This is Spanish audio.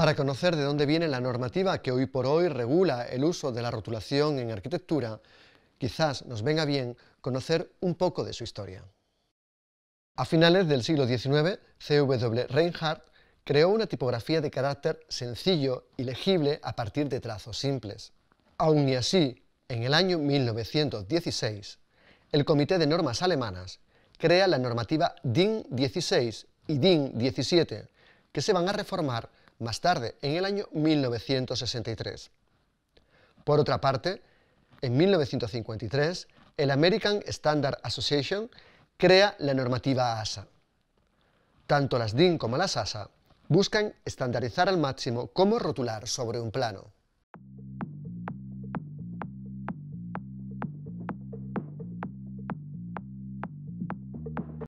Para conocer de dónde viene la normativa que hoy por hoy regula el uso de la rotulación en arquitectura, quizás nos venga bien conocer un poco de su historia. A finales del siglo XIX, C.W. Reinhardt creó una tipografía de carácter sencillo y legible a partir de trazos simples. Aun y así, en el año 1916, el Comité de Normas Alemanas crea la normativa DIN 16 y DIN 17, que se van a reformar más tarde, en el año 1963. Por otra parte, en 1953, el American Standard Association crea la normativa ASA. Tanto las DIN como las ASA buscan estandarizar al máximo cómo rotular sobre un plano.